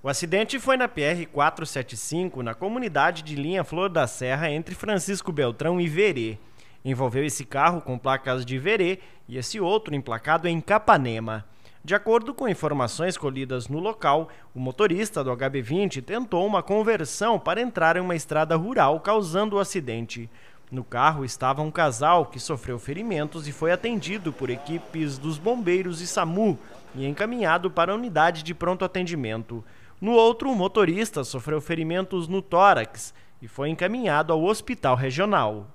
O acidente foi na PR-475, na comunidade de Linha Flor da Serra, entre Francisco Beltrão e Verê. Envolveu esse carro com placas de Verê e esse outro emplacado em Capanema. De acordo com informações colhidas no local, o motorista do HB20 tentou uma conversão para entrar em uma estrada rural, causando o acidente. No carro estava um casal que sofreu ferimentos e foi atendido por equipes dos bombeiros e SAMU e encaminhado para a unidade de pronto atendimento. No outro, o um motorista sofreu ferimentos no tórax e foi encaminhado ao hospital regional.